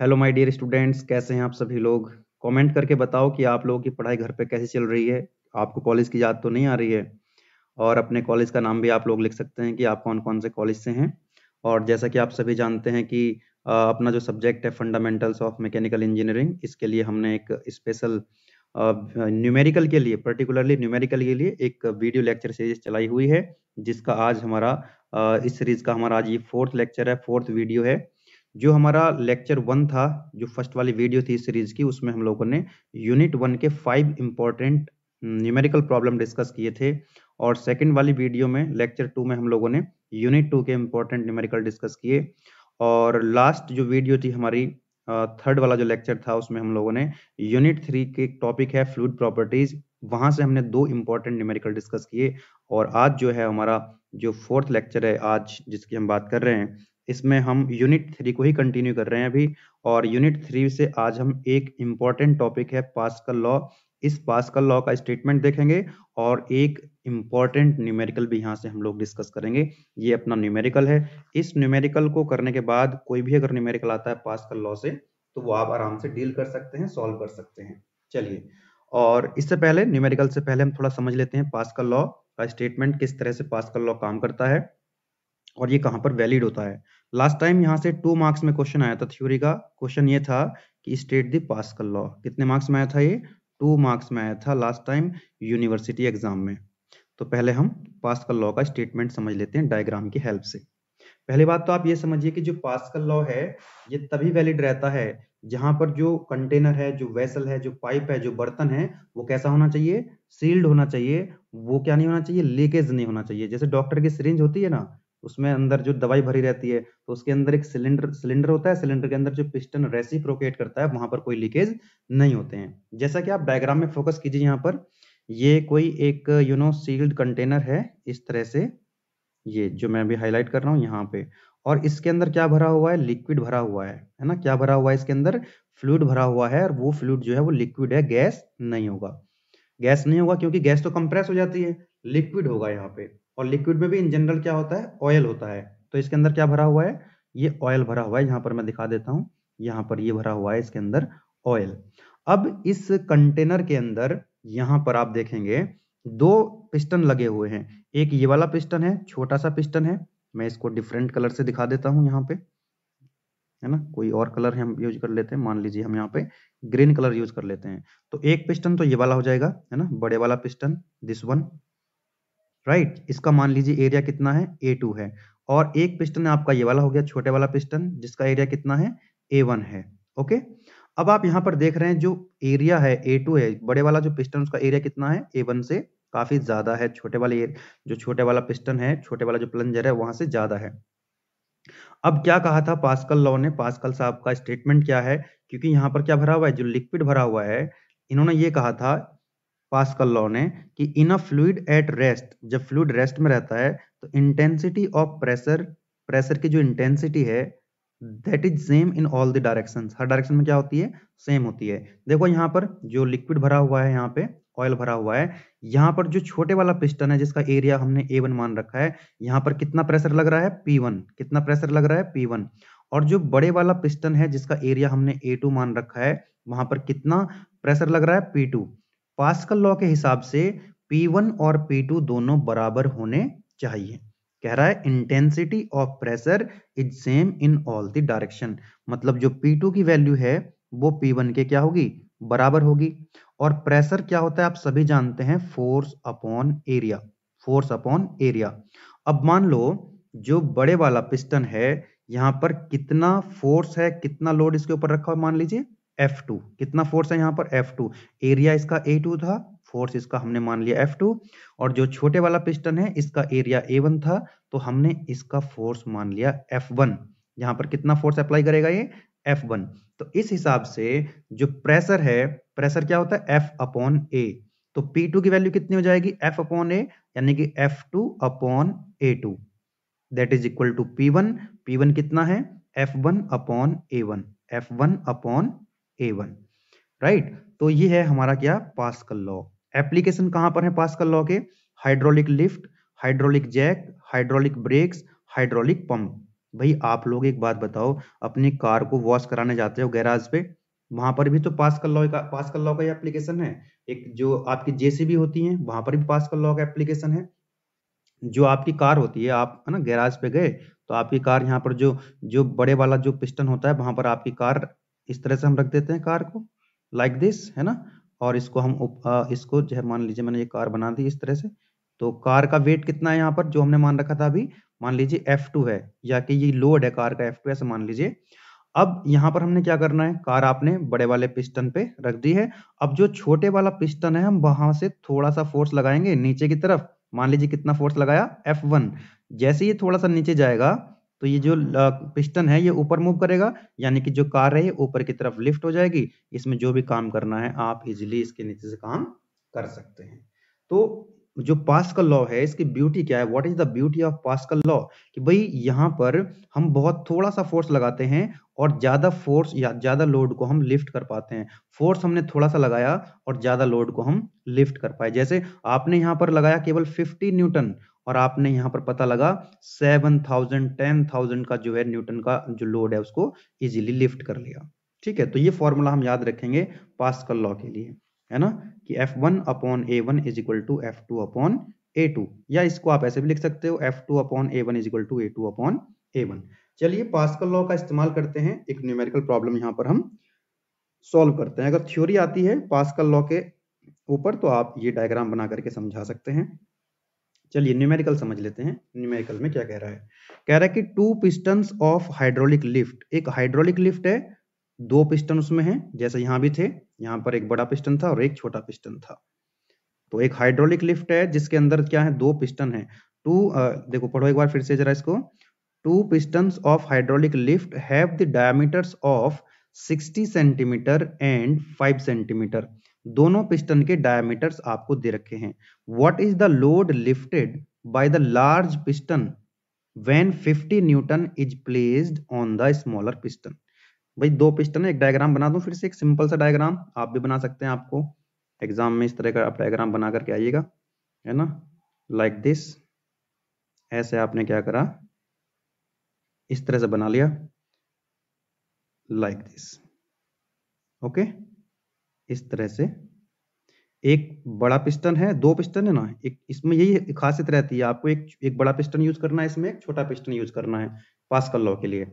hello my dear students कैसे हैं आप सभी लोग कमेंट करके बताओ कि आप लोगों की पढ़ाई घर पे कैसे चल रही है आपको कॉलेज की याद तो नहीं आ रही है और अपने कॉलेज का नाम भी आप लोग लिख सकते हैं कि आप कौन कौन से कॉलेज से हैं और जैसा कि आप सभी जानते हैं कि अपना जो सब्जेक्ट है फंडामेंटल्स ऑफ मैकेनिकल इंजीनियरिंग इसके लिए हमने एक स्पेशल न्यूमेरिकल के लिए पर्टिकुलरली न्यूमेरिकल के लिए एक वीडियो लेक्चर सीरीज चलाई हुई है जिसका आज हमारा इस सीरीज का हमारा आज ये फोर्थ लेक्चर है फोर्थ वीडियो है जो हमारा लेक्चर वन था जो फर्स्ट वाली वीडियो थी सीरीज की उसमें हम लोगों ने यूनिट वन के five important numerical problem discuss किए थे और सेकेंड वाली वीडियो में लेक्चर टू में हम लोगों ने यूनिट टू के इम्पोर्टेंट न्यूमेरिकल डिस्कस किए और लास्ट जो वीडियो थी हमारी थर्ड वाला जो लेक्चर था उसमें हम लोगों ने यूनिट थ्री के टॉपिक है फ्लूड प्रॉपर्टीज वहां से हमने दो इम्पोर्टेंट न्यूमेरिकल डिस्कस किए और आज जो है हमारा जो फोर्थ लेक्चर है आज जिसकी हम बात कर रहे हैं इसमें हम यूनिट थ्री को ही कंटिन्यू कर रहे हैं अभी और यूनिट थ्री से आज हम एक इम्पॉर्टेंट टॉपिक है पास्कल लॉ इस पास्कल लॉ का स्टेटमेंट देखेंगे और एक इम्पॉर्टेंट न्यूमेरिकल भी यहाँ से हम लोग डिस्कस करेंगे ये अपना न्यूमेरिकल है इस न्यूमेरिकल को करने के बाद कोई भी अगर न्यूमेरिकल आता है पास्कल लॉ से तो वो आप आराम से डील कर सकते हैं सॉल्व कर सकते हैं चलिए और इससे पहले न्यूमेरिकल से पहले हम थोड़ा समझ लेते हैं पास्कल लॉ का स्टेटमेंट किस तरह से पास्कल लॉ काम करता है और ये कहाँ पर वैलिड होता है लास्ट टाइम यहाँ से टू मार्क्स में क्वेश्चन आया था थ्योरी का क्वेश्चन ये था कि स्टेट दी पास कर लॉ कितने मार्क्स में आया था ये टू मार्क्स में आया था लास्ट टाइम यूनिवर्सिटी एग्जाम में तो पहले हम पास कर लॉ का स्टेटमेंट समझ लेते हैं डायग्राम की हेल्प से पहली बात तो आप ये समझिए कि जो पास कर लॉ है ये तभी वैलिड रहता है जहां पर जो कंटेनर है जो वेसल है जो पाइप है जो बर्तन है वो कैसा होना चाहिए सील्ड होना चाहिए वो क्या नहीं होना चाहिए लीकेज नहीं होना चाहिए जैसे डॉक्टर की सिरिंज होती है ना उसमें अंदर जो दवाई भरी रहती है तो उसके अंदर एक सिलेंडर सिलेंडर होता है सिलेंडर के अंदर जो पिस्टन प्रोकेट करता है वहां पर कोई लीकेज नहीं होते हैं जैसा कि आप डायग्राम में फोकस कीजिए यहाँ पर ये कोई एक यू नो सील्ड कंटेनर है इस तरह से ये जो मैं अभी हाईलाइट कर रहा हूँ यहाँ पे और इसके अंदर क्या भरा हुआ है लिक्विड भरा हुआ है है ना क्या भरा हुआ है इसके अंदर फ्लूड भरा हुआ है और वो फ्लूड जो है वो लिक्विड है गैस नहीं होगा गैस नहीं होगा क्योंकि गैस तो कंप्रेस हो जाती है लिक्विड होगा यहाँ पे और लिक्विड में भी इन जनरल क्या होता है ऑयल होता है तो इसके अंदर क्या भरा हुआ है ये ऑयल भरा हुआ है यहाँ पर मैं दिखा देता हूँ यहाँ पर ये भरा हुआ है इसके अंदर ऑयल अब इस कंटेनर के अंदर यहाँ पर आप देखेंगे दो पिस्टन लगे हुए हैं एक ये वाला पिस्टन है छोटा सा पिस्टन है मैं इसको डिफरेंट कलर से दिखा देता हूँ यहाँ पे है ना कोई और कलर हम यूज कर लेते हैं मान लीजिए हम यहाँ पे ग्रीन कलर यूज कर लेते हैं तो एक पिस्टन तो ये वाला हो जाएगा है ना बड़े वाला पिस्टन दिस वन राइट इसका मान लीजिए एरिया कितना है ए टू है और एक पिस्टन आपका ये वाला हो गया छोटे वाला पिस्टन जिसका एरिया कितना है ए वन है ओके अब आप यहाँ पर देख रहे हैं जो एरिया है ए टू है बड़े वाला जो पिस्टन उसका एरिया कितना है ए वन से काफी ज्यादा है छोटे वाले जो छोटे वाला पिस्टन है छोटे वाला जो प्लंजर है वहां से ज्यादा है अब क्या कहा था पास्कल लॉ ने पास्कल साहब का स्टेटमेंट क्या है क्योंकि यहाँ पर क्या भरा हुआ है जो लिक्विड भरा हुआ है इन्होंने ये कहा था पास्कल लॉ ने कि in a fluid at rest जब फ्लूड रेस्ट में रहता है तो इंटेंसिटी ऑफ प्रेशर प्रेशर की जो इंटेंसिटी है that is same in all the direction हर डायरेक्शन में क्या होती है सेम होती है देखो यहाँ पर जो लिक्विड भरा हुआ है यहाँ पे ऑयल भरा हुआ है यहाँ पर जो छोटे वाला पिस्टन है जिसका एरिया हमने ए वन मान रखा है यहाँ पर कितना प्रेशर लग रहा है पी वन कितना प्रेशर लग रहा है पी वन और जो बड़े वाला पिस्टन है जिसका एरिया हमने ए टू मान रखा है वहां पर कितना प्रेशर लग रहा है पी टू पास्कल लॉ के हिसाब से P1 और P2 दोनों बराबर होने चाहिए कह रहा है intensity of pressure is same in all the direction मतलब जो P2 की वैल्यू है वो P1 के क्या होगी बराबर होगी और प्रेशर क्या होता है आप सभी जानते हैं force upon area force upon area अब मान लो जो बड़े वाला पिस्टन है यहाँ पर कितना फोर्स है कितना लोड इसके ऊपर रखा हुआ मान लीजिए F2 कितना फोर्स है यहाँ पर F2 एरिया इसका A2 था फोर्स इसका हमने मान लिया F2 और जो छोटे वाला पिस्टन है इसका एरिया A1 था तो हमने इसका फोर्स मान लिया F1 वन यहाँ पर कितना फोर्स अप्लाई करेगा ये F1 तो इस हिसाब से जो प्रेशर है प्रेशर क्या होता है F अपॉन A तो P2 की वैल्यू कितनी हो जाएगी F अपॉन A यानी कि F2 two upon A two that is equal to P1 P1 कितना है F1 upon A one upon A one right तो ये है हमारा क्या पास्कल लॉ एप्लीकेशन कहां पर है पास्कल लॉ के hydraulic lift hydraulic jack hydraulic brakes hydraulic pump भाई आप लोग एक बात बताओ अपनी कार को वॉश कराने जाते हो गैराज पे वहां पर भी तो पास्कल लॉ का पास्कल लॉ का एप्लीकेशन है एक जो आपकी जेसीबी होती है वहां पर भी पास्कल लॉ का एप्लीकेशन है जो आपकी कार होती है आप है ना गैराज पे गए तो आपकी कार यहाँ पर जो जो बड़े वाला जो पिस्टन होता है वहां पर आपकी कार इस तरह से हम रख देते हैं कार को लाइक like दिस है ना और इसको हम उप, आ, इसको जो है मान लीजिए मैंने ये कार बना दी इस तरह से तो कार का वेट कितना है यहाँ पर जो हमने मान रखा था अभी मान लीजिए F2 है या कि ये लोड है कार का F2 ऐसे मान लीजिए अब यहाँ पर हमने क्या करना है कार आपने बड़े वाले पिस्टन पे रख दी है अब जो छोटे वाला पिस्टन है हम वहां से थोड़ा सा फोर्स लगाएंगे नीचे की तरफ मान लीजिए कितना फोर्स लगाया F1 जैसे ये थोड़ा सा नीचे जाएगा तो ये जो पिस्टन है ये ऊपर मूव करेगा यानी कि जो कार है ये ऊपर की तरफ लिफ्ट हो जाएगी इसमें जो भी काम करना है आप इजिली इसके नीचे से काम कर सकते हैं तो जो पास्कल लॉ है इसकी ब्यूटी क्या है what is the beauty of Pascal law कि भाई यहाँ पर हम बहुत थोड़ा सा फोर्स लगाते हैं और ज्यादा फोर्स या ज्यादा लोड को हम लिफ्ट कर पाते हैं फोर्स हमने थोड़ा सा लगाया और ज्यादा लोड को हम लिफ्ट कर पाए जैसे आपने यहाँ पर लगाया केवल 50 न्यूटन और आपने यहाँ पर पता लगा सेवन थाउजेंड टेन थाउजेंड का जो है न्यूटन का जो लोड है उसको इजीली लिफ्ट कर लिया ठीक है तो ये फॉर्मूला हम याद रखेंगे पास्कल लॉ के लिए है ना कि F one upon A one is equal to F two upon A two या इसको आप ऐसे भी लिख सकते हो F two upon A one is equal to A two upon A one चलिए पास्कल लॉ का इस्तेमाल करते हैं एक न्यूमेरिकल प्रॉब्लम यहाँ पर हम सॉल्व करते हैं अगर थ्योरी आती है पास्कल लॉ के ऊपर तो आप ये डायग्राम बना करके समझा सकते हैं चलिए न्यूमेरिकल समझ लेते हैं न्यूमेरिकल में क्या कह रहा है कह रहा है कि two piston of hydraulic lift एक हाइड्रोलिक लिफ्ट है दो पिस्टन उसमें है जैसे यहां भी थे यहां पर एक बड़ा पिस्टन था और एक छोटा पिस्टन था तो एक हाइड्रोलिक लिफ्ट है जिसके अंदर क्या है दो पिस्टन है टू देखो पढ़ो एक बार फिर से जरा इसको two piston of hydraulic lift have the diameters of 60 centimetre and 5 centimetre दोनों पिस्टन के डायमीटर्स आपको दे रखे हैं what is the load lifted by the large piston when 50 newton is placed on the smaller piston भाई दो piston एक diagram बना दूं फिर से एक सिंपल सा डायग्राम आप भी बना सकते हैं आपको एग्जाम में इस तरह का आप डायग्राम बना करके आइएगा है ना लाइक दिस ऐसे आपने क्या करा इस तरह से बना लिया लाइक दिस ओके इस तरह से एक बड़ा पिस्टन है दो पिस्टन है ना एक इसमें यही खासियत रहती है आपको एक एक बड़ा पिस्टन यूज करना है इसमें एक छोटा पिस्टन यूज करना है पास कर लो के लिए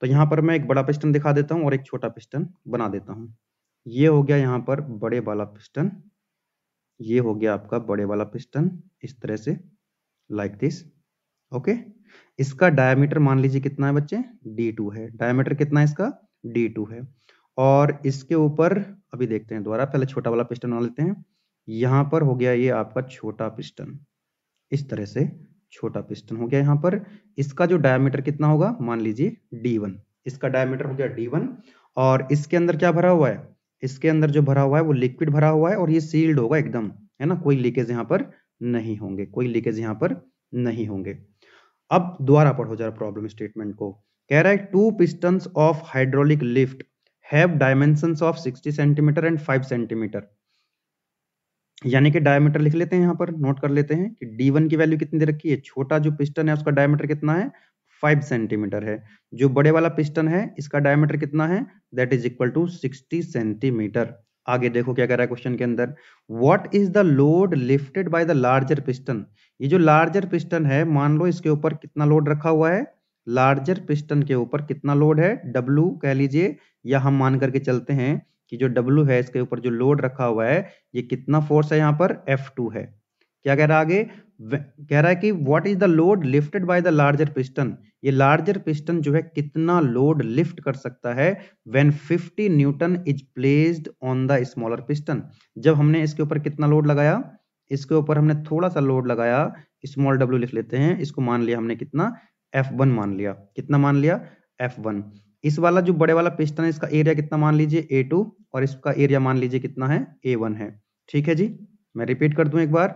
तो यहाँ पर मैं एक बड़ा पिस्टन दिखा देता हूँ और एक छोटा पिस्टन बना देता हूँ ये हो गया यहाँ पर बड़े वाला पिस्टन ये हो गया आपका बड़े वाला पिस्टन इस तरह से लाइक दिस ओके इसका डायमीटर मान लीजिए कितना है बच्चे डी है डायमीटर कितना है इसका डी है और इसके ऊपर अभी देखते हैं दोबारा पहले छोटा वाला पिस्टन बना लेते हैं यहाँ पर हो गया ये आपका छोटा पिस्टन इस तरह से छोटा पिस्टन हो गया यहाँ पर इसका जो डायमीटर कितना होगा मान लीजिए डी वन इसका डायमीटर हो गया डी वन और इसके अंदर क्या भरा हुआ है इसके अंदर जो भरा हुआ है वो लिक्विड भरा हुआ है और ये सील्ड होगा एकदम है ना कोई लीकेज यहाँ पर नहीं होंगे कोई लीकेज यहाँ पर नहीं होंगे अब दोबारा पढ़ो जरा प्रॉब्लम स्टेटमेंट को कह रहा है two piston of hydraulic lift have dimensions of 60 centimetre and 5 centimetre यानी कि डायमीटर लिख लेते हैं यहाँ पर नोट कर लेते हैं कि D1 की वैल्यू कितनी दे रखी है छोटा जो पिस्टन है उसका डायमीटर कितना है 5 सेंटीमीटर है जो बड़े वाला पिस्टन है इसका डायमीटर कितना है that is equal to 60 centimetre आगे देखो क्या कह रहा है क्वेश्चन के अंदर what is the load lifted by the larger piston ये जो लार्जर पिस्टन है मान लो इसके ऊपर कितना लोड रखा हुआ है लार्जर पिस्टन के ऊपर कितना लोड है डब्लू कह लीजिए या हम मान करके चलते हैं कि जो डब्लू है इसके ऊपर जो लोड रखा हुआ है ये कितना फोर्स है यहाँ पर एफ टू है क्या कह रहा है आगे कह रहा है कि what is the load lifted by the larger piston ये लार्जर पिस्टन जो है कितना लोड लिफ्ट कर सकता है when 50 newton is placed on the smaller piston जब हमने इसके ऊपर कितना लोड लगाया इसके ऊपर हमने थोड़ा सा लोड लगाया स्मॉल डब्ल्यू लिख लेते हैं इसको मान लिया हमने कितना एफ वन मान लिया कितना मान लिया एफ वन इस वाला जो बड़े वाला पिस्टन है इसका एरिया कितना मान लीजिए ए टू और इसका एरिया मान लीजिए कितना है ए वन है ठीक है जी मैं रिपीट कर दूं एक बार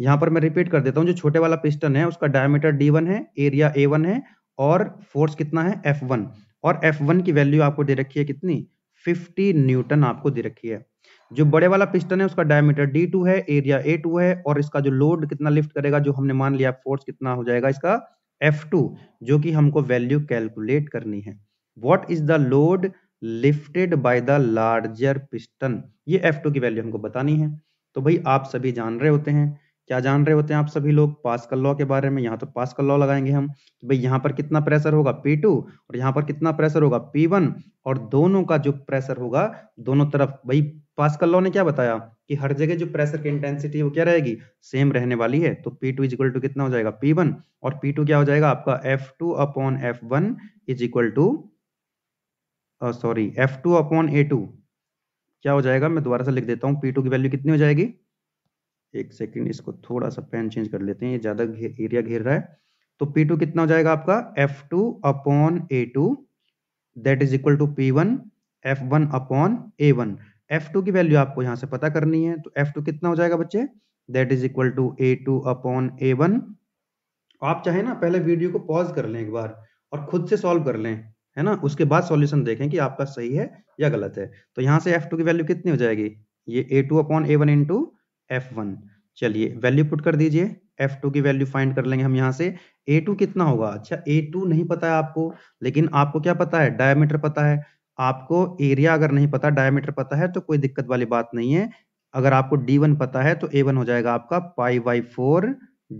यहां पर मैं रिपीट कर देता हूं जो छोटे वाला पिस्टन है उसका डायमीटर डी वन है एरिया ए वन है और फोर्स कितना है एफ वन और एफ वन की वैल्यू आपको दे रखी है कितनी फिफ्टी न्यूटन आपको दे रखी है जो बड़े वाला पिस्टन है उसका डायमीटर डी टू है एरिया ए टू है और इसका जो लोड कितना लिफ्ट करेगा जो हमने मान लिया फोर्स कितना हो जाएगा इसका एफ टू जो कि हमको वैल्यू कैलकुलेट करनी है what is the load lifted by the larger piston ये एफ टू की वैल्यू हमको बतानी है तो भाई आप सभी जान रहे होते हैं क्या जान रहे होते हैं आप सभी लोग पास्कल लॉ के बारे में यहाँ तो पास्कल लॉ लगाएंगे हम तो भाई यहाँ पर कितना प्रेशर होगा P2 और यहाँ पर कितना प्रेशर होगा P1 और दोनों का जो प्रेशर होगा दोनों तरफ भाई पास्कल लॉ ने क्या बताया कि हर जगह जो प्रेशर की इंटेंसिटी है वो क्या रहेगी सेम रहने वाली है तो P two is equal to कितना हो जाएगा P1 और टू क्या हो जाएगा आपका F two upon F one is equal to sorry two upon A क्या हो जाएगा मैं दोबारा से लिख देता हूँ टू की वैल्यू कितनी हो जाएगी एक सेकेंड इसको थोड़ा सा पेन चेंज कर लेते हैं ये ज़्यादा एरिया घेर रहा है तो पी टू कितना हो जाएगा आपका F two upon A two that is equal to P one F one upon A one F two की वैल्यू आपको यहाँ से पता करनी है तो एफ टू कितना हो जाएगा बच्चे that is equal to A two upon A one आप चाहे ना पहले वीडियो को पॉज कर लें एक बार और खुद से सॉल्व कर लें है ना उसके बाद सॉल्यूशन देखें कि आपका सही है या गलत है तो यहाँ से एफ टू की वैल्यू कितनी हो जाएगी ये A two upon A one two F one चलिए वैल्यू पुट कर दीजिए एफ टू की वैल्यू फाइंड कर लेंगे हम यहाँ से ए टू कितना होगा अच्छा ए टू नहीं पता है आपको लेकिन आपको क्या पता है डायमीटर पता है आपको एरिया अगर नहीं पता डायमीटर पता है तो कोई दिक्कत वाली बात नहीं है अगर आपको डी वन पता है तो ए वन हो जाएगा आपका pi by four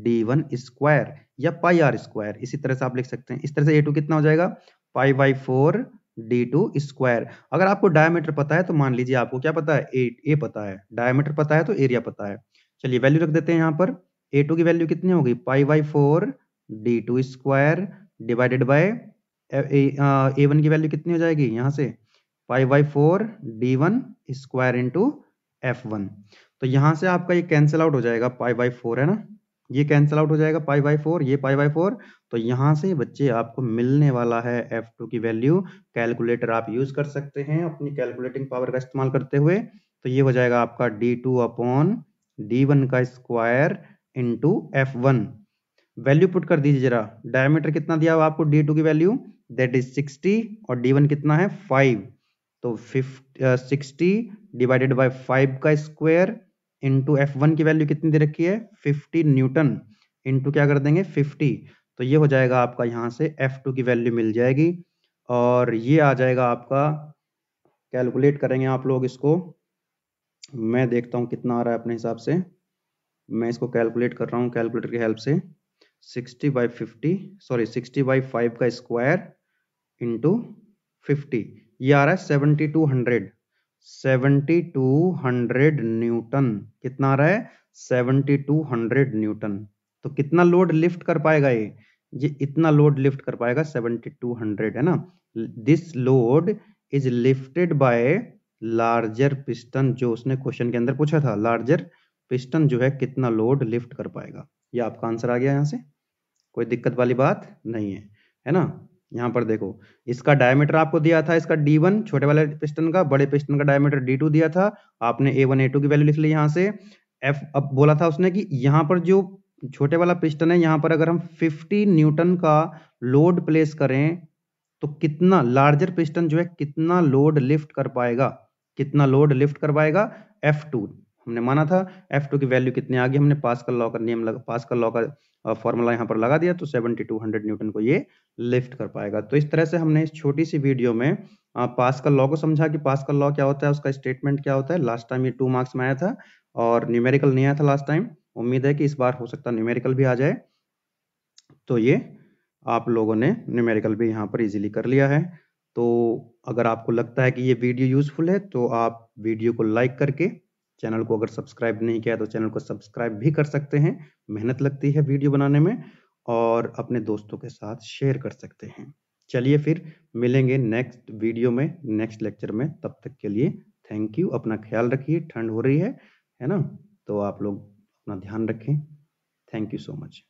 D one square या पाई आर स्क्वायर इसी तरह से आप लिख सकते हैं इस तरह से ए टू कितना हो जाएगा pi by four D two square अगर आपको डायमीटर पता है तो मान लीजिए आपको क्या पता है एट ए पता है डायमीटर पता है तो एरिया पता है चलिए वैल्यू रख देते हैं यहाँ पर ए टू की वैल्यू कितनी होगी pi by four D two square divided by A one की वैल्यू कितनी हो जाएगी यहाँ से pi by four D one square into F one तो यहाँ से आपका ये कैंसिल आउट हो जाएगा पाई बाई फोर है ना ये कैंसिल आउट हो जाएगा पाई बाई फोर ये पाई बाई फोर तो यहाँ से बच्चे आपको मिलने वाला है एफ टू की वैल्यू कैलकुलेटर आप यूज कर सकते हैं अपनी कैलकुलेटिंग पावर का इस्तेमाल करते हुए तो ये हो जाएगा आपका D two upon D one का square into F one value put कर दीजिए जरा डायमीटर कितना दिया हुआ आपको डी टू की वैल्यू दैट इज सिक्सटी और डी वन कितना है फाइव तो fifty sixty divided by five का स्क्वायर इंटू एफ वन की वैल्यू कितनी दे रखी है फिफ्टी न्यूटन इंटू क्या कर देंगे फिफ्टी तो ये हो जाएगा आपका यहाँ से एफ टू की वैल्यू मिल जाएगी और ये आ जाएगा आपका कैलकुलेट करेंगे आप लोग इसको मैं देखता हूँ कितना आ रहा है अपने हिसाब से मैं इसको कैलकुलेट कर रहा हूँ कैलकुलेटर की हेल्प से 60 by fifty sorry 60 by five का स्क्वायर इंटू फिफ्टी ये आ रहा है seventy two hundred seventy two hundred newton कितना आ रहा है सेवेंटी टू हंड्रेड न्यूटन तो कितना लोड लिफ्ट कर पाएगा ये ये इतना लोड लिफ्ट कर पाएगा सेवेंटी टू हंड्रेड है ना this load is lifted by larger piston जो उसने क्वेश्चन के अंदर पूछा था लार्जर पिस्टन जो है कितना लोड लिफ्ट कर पाएगा ये आपका आंसर आ गया यहाँ से कोई दिक्कत वाली बात नहीं है है ना यहाँ पर देखो इसका डायमीटर आपको दिया था इसका डी वन छोटे वाले पिस्टन का बड़े पिस्टन का डायमीटर डी टू दिया था आपने ए वन ए टू की वैल्यू लिख ली यहाँ से एफ अब बोला था उसने कि यहाँ पर जो छोटे वाला पिस्टन है यहाँ पर अगर हम 50 न्यूटन का लोड प्लेस करें तो कितना लार्जर पिस्टन जो है कितना लोड लिफ्ट कर पाएगा कितना लोड लिफ्ट कर पाएगा एफ टू हमने माना था एफ टू की वैल्यू कितने आ गई हमने पास का लॉ का नियम लगा पास का लॉ का फॉर्मूला यहाँ पर लगा दिया तो सेवेंटी टू हंड्रेड न्यूटन को ये लिफ्ट कर पाएगा तो इस तरह से हमने इस छोटी सी वीडियो में पास का लॉ को समझा कि पास का लॉ क्या होता है उसका स्टेटमेंट क्या होता है लास्ट टाइम ये टू मार्क्स में आया था और न्यूमेरिकल नहीं आया था लास्ट टाइम उम्मीद है कि इस बार हो सकता है न्यूमेरिकल भी आ जाए तो ये आप लोगों ने न्यूमेरिकल भी यहाँ पर इजीली कर लिया है तो अगर आपको लगता है कि ये वीडियो यूजफुल है तो आप वीडियो को लाइक करके चैनल को अगर सब्सक्राइब नहीं किया तो चैनल को सब्सक्राइब भी कर सकते हैं मेहनत लगती है वीडियो बनाने में और अपने दोस्तों के साथ शेयर कर सकते हैं चलिए फिर मिलेंगे नेक्स्ट वीडियो में नेक्स्ट लेक्चर में तब तक के लिए थैंक यू अपना ख्याल रखिए ठंड हो रही है है ना तो आप लोग अपना ध्यान रखें थैंक यू सो मच